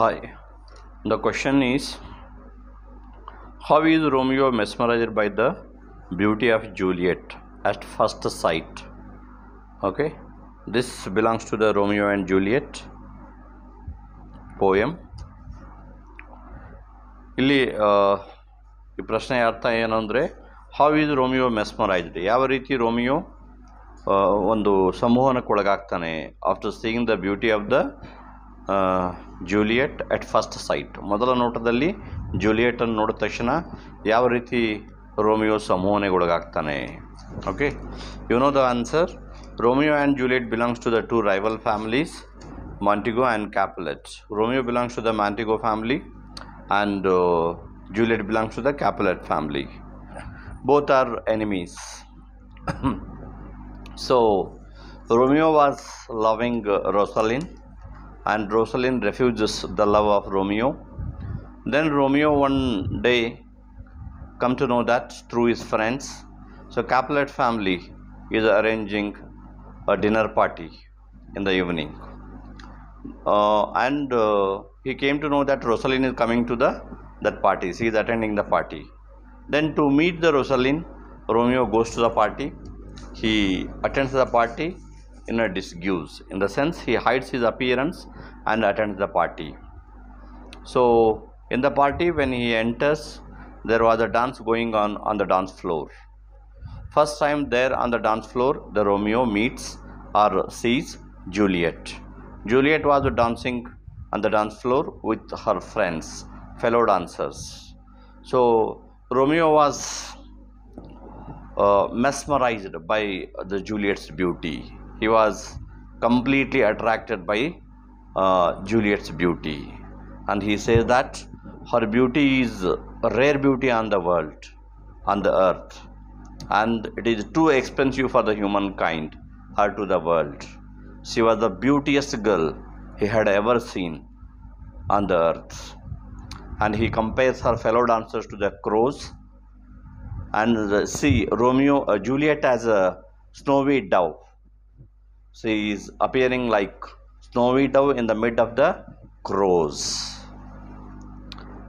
Hi, the question is How is Romeo mesmerized by the beauty of Juliet at first sight? Okay, this belongs to the Romeo and Juliet poem. ಇಲ್ಲಿ ಈ ಪ್ರಶ್ನೆ ಅರ್ಥ ಏನು ಅಂದರೆ ಹಾವ್ is Romeo mesmerised ಯಾವ ರೀತಿ Romeo ಒಂದು ಸಂಮೋಹನಕ್ಕೊಳಗಾಗ್ತಾನೆ after seeing the beauty of the Juliet at first sight ಮೊದಲ ನೋಟದಲ್ಲಿ ಜೂಲಿಯೆಟನ್ನು ನೋಡಿದ ತಕ್ಷಣ ಯಾವ ರೀತಿ ರೋಮಿಯೋ ಸಂಮೋಹನೆಗೊಳಗಾಗ್ತಾನೆ okay you know the answer Romeo and Juliet belongs to the two rival families Montague and Capulets Romeo belongs to the Montague family and Juliet belongs to the Capulet family both are enemies so Romeo was loving Rosaline and Rosaline refuses the love of Romeo. Then Romeo one day come to know that through his friends. So Capulet family is arranging a dinner party in the evening. Uh, and uh, he came to know that Rosaline is coming to the that party. She is attending the party. Then to meet the Rosaline, Romeo goes to the party. He attends the party a disguise. In the sense, he hides his appearance and attends the party. So, in the party, when he enters, there was a dance going on on the dance floor. First time there on the dance floor, the Romeo meets or sees Juliet. Juliet was dancing on the dance floor with her friends, fellow dancers. So, Romeo was uh, mesmerized by the Juliet's beauty he was completely attracted by uh, Juliet's beauty. And he says that her beauty is rare beauty on the world, on the earth. And it is too expensive for the humankind or to the world. She was the beautiest girl he had ever seen on the earth. And he compares her fellow dancers to the crows. And see Romeo, uh, Juliet as a snowy dove she is appearing like snowy dove in the mid of the crows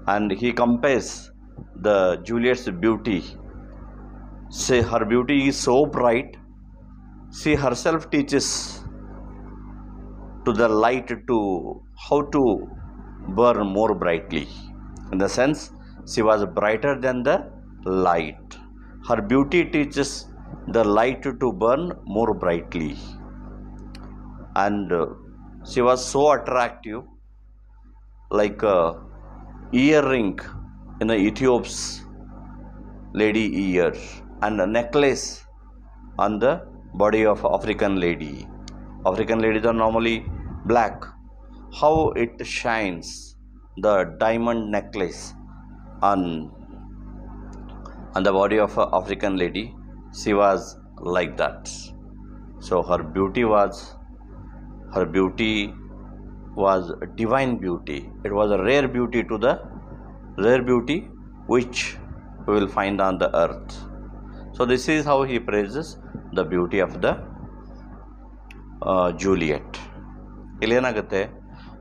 and he compares the Juliet's beauty. Say her beauty is so bright, she herself teaches to the light to how to burn more brightly. In the sense, she was brighter than the light. Her beauty teaches the light to burn more brightly and uh, she was so attractive like a uh, earring in the Ethiop's lady ear and a necklace on the body of African lady. African ladies are normally black. How it shines the diamond necklace on on the body of African lady. She was like that. So her beauty was Her beauty was divine beauty. It was a rare beauty to the rare beauty which we will find on the earth. So this is how he praises the beauty of the uh, Juliet. ಇಲ್ಲೇನಾಗುತ್ತೆ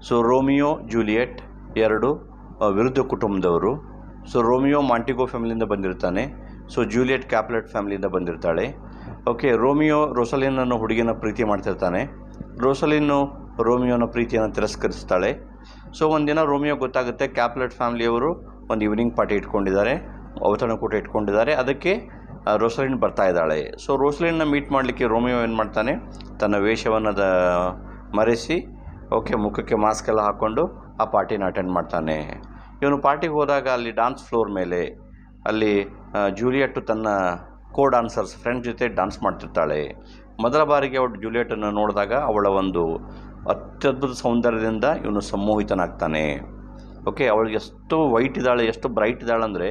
so Romeo Juliet ಎರಡು ವಿರುದ್ಧ ಕುಟುಂಬದವರು so Romeo Montague ಫ್ಯಾಮಿಲಿಯಿಂದ ಬಂದಿರ್ತಾನೆ so Juliet Capulet ಫ್ಯಾಮಿಲಿಯಿಂದ ಬಂದಿರ್ತಾಳೆ okay Romeo Rosaline ಅನ್ನೋ ಹುಡುಗಿನ ಪ್ರೀತಿ ಮಾಡ್ತಿರ್ತಾನೆ ರೋಸಲಿನ್ನು ರೋಮಿಯೋನ ಪ್ರೀತಿಯನ್ನು ತಿರಸ್ಕರಿಸ್ತಾಳೆ ಸೊ ಒಂದಿನ ರೋಮಿಯೋ ಗೊತ್ತಾಗುತ್ತೆ ಕ್ಯಾಪ್ಲೆಟ್ ಫ್ಯಾಮಿಲಿಯವರು ಒಂದು ಈವ್ನಿಂಗ್ ಪಾರ್ಟಿ ಇಟ್ಕೊಂಡಿದ್ದಾರೆ ಕೂಟ ಇಟ್ಕೊಂಡಿದ್ದಾರೆ ಅದಕ್ಕೆ ರೋಸಲಿನ್ ಬರ್ತಾ ಇದ್ದಾಳೆ ಸೊ ರೋಸಲಿನ್ನ ಮೀಟ್ ಮಾಡಲಿಕ್ಕೆ ರೋಮಿಯೋ ಏನು ಮಾಡ್ತಾನೆ ತನ್ನ ವೇಷವನ್ನು ಮರೆಸಿ ಓಕೆ ಮುಖಕ್ಕೆ ಮಾಸ್ಕ್ ಎಲ್ಲ ಹಾಕ್ಕೊಂಡು ಆ ಪಾರ್ಟಿನ ಅಟೆಂಡ್ ಮಾಡ್ತಾನೆ ಇವನು ಪಾರ್ಟಿಗೆ ಹೋದಾಗ ಅಲ್ಲಿ ಡಾನ್ಸ್ ಫ್ಲೋರ್ ಮೇಲೆ ಅಲ್ಲಿ ಜೂಲಿಯಟ್ಟು ತನ್ನ ಕೋ ಡಾನ್ಸರ್ಸ್ ಫ್ರೆಂಡ್ ಜೊತೆ ಡಾನ್ಸ್ ಮಾಡ್ತಿರ್ತಾಳೆ ಮೊದಲ ಬಾರಿಗೆ ಅವಳು ಜೂಲಿಯೆಟನ್ನು ನೋಡಿದಾಗ ಅವಳ ಒಂದು ಅತ್ಯದ್ಭುತ ಸೌಂದರ್ಯದಿಂದ ಇವನು ಸಮ್ಮೋಹಿತನಾಗ್ತಾನೆ ಓಕೆ ಅವಳಿಗೆ ಎಷ್ಟು ವೈಟ್ ಇದ್ದಾಳೆ ಎಷ್ಟು ಬ್ರೈಟ್ ಇದ್ದಾಳೆ ಅಂದರೆ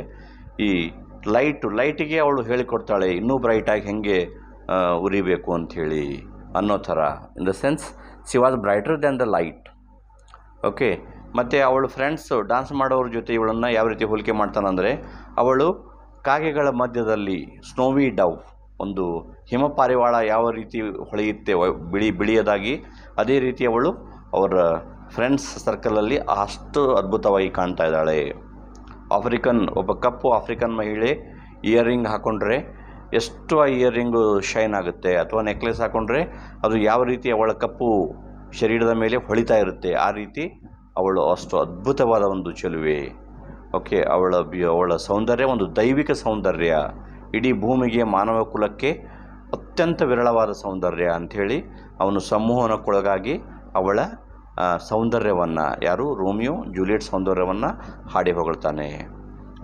ಈ ಲೈಟು ಲೈಟಿಗೆ ಅವಳು ಹೇಳಿಕೊಡ್ತಾಳೆ ಇನ್ನೂ ಬ್ರೈಟಾಗಿ ಹೆಂಗೆ ಉರಿಬೇಕು ಅಂಥೇಳಿ ಅನ್ನೋ ಥರ in the sense she was brighter than the light okay ಮತ್ತು ಅವಳು ಫ್ರೆಂಡ್ಸು ಡ್ಯಾನ್ಸ್ ಮಾಡೋರ ಜೊತೆ ಇವಳನ್ನು ಯಾವ ರೀತಿ ಹೋಲಿಕೆ ಮಾಡ್ತಾನಂದರೆ ಅವಳು ಕಾಗೆಗಳ ಮಧ್ಯದಲ್ಲಿ ಸ್ನೋವಿ ಡವ್ ಒಂದು ಹಿಮ ಪಾರಿವಾಳ ಯಾವ ರೀತಿ ಹೊಳೆಯುತ್ತೆ ಬಿಳಿ ಬಿಳಿಯದಾಗಿ ಅದೇ ರೀತಿ ಅವಳು ಅವರ ಫ್ರೆಂಡ್ಸ್ ಸರ್ಕಲಲ್ಲಿ ಅಷ್ಟು ಅದ್ಭುತವಾಗಿ ಕಾಣ್ತಾ ಇದ್ದಾಳೆ ಆಫ್ರಿಕನ್ ಒಬ್ಬ ಕಪ್ಪು ಆಫ್ರಿಕನ್ ಮಹಿಳೆ ಇಯರಿಂಗ್ ಹಾಕ್ಕೊಂಡ್ರೆ ಎಷ್ಟು ಆ ಇಯರಿಂಗು ಶೈನ್ ಆಗುತ್ತೆ ಅಥವಾ ನೆಕ್ಲೆಸ್ ಹಾಕ್ಕೊಂಡ್ರೆ ಅದು ಯಾವ ರೀತಿ ಅವಳ ಕಪ್ಪು ಶರೀರದ ಮೇಲೆ ಹೊಳಿತಾ ಇರುತ್ತೆ ಆ ರೀತಿ ಅವಳು ಅಷ್ಟು ಅದ್ಭುತವಾದ ಒಂದು ಚೆಲುವೆ ಓಕೆ ಅವಳ ಅವಳ ಸೌಂದರ್ಯ ಒಂದು ದೈವಿಕ ಸೌಂದರ್ಯ ಇಡೀ ಭೂಮಿಗೆ ಮಾನವ ಕುಲಕ್ಕೆ ಅತ್ಯಂತ ವಿರಳವಾದ ಸೌಂದರ್ಯ ಅಂಥೇಳಿ ಅವನು ಸಂಮೋಹನಕ್ಕೊಳಗಾಗಿ ಅವಳ ಸೌಂದರ್ಯವನ್ನು ಯಾರು ರೋಮಿಯೋ ಜೂಲಿಯೆಟ್ ಸೌಂದರ್ಯವನ್ನು ಹಾಡಿ ಹೊಗಳ್ತಾನೆ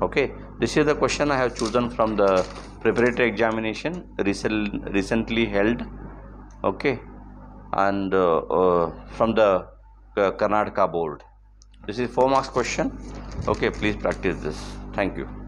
okay this is the question I have chosen from the preparatory examination ರೀಸೆಲ್ recently held okay and from the Karnataka board This is 4 marks question. Okay, please practice this. Thank you.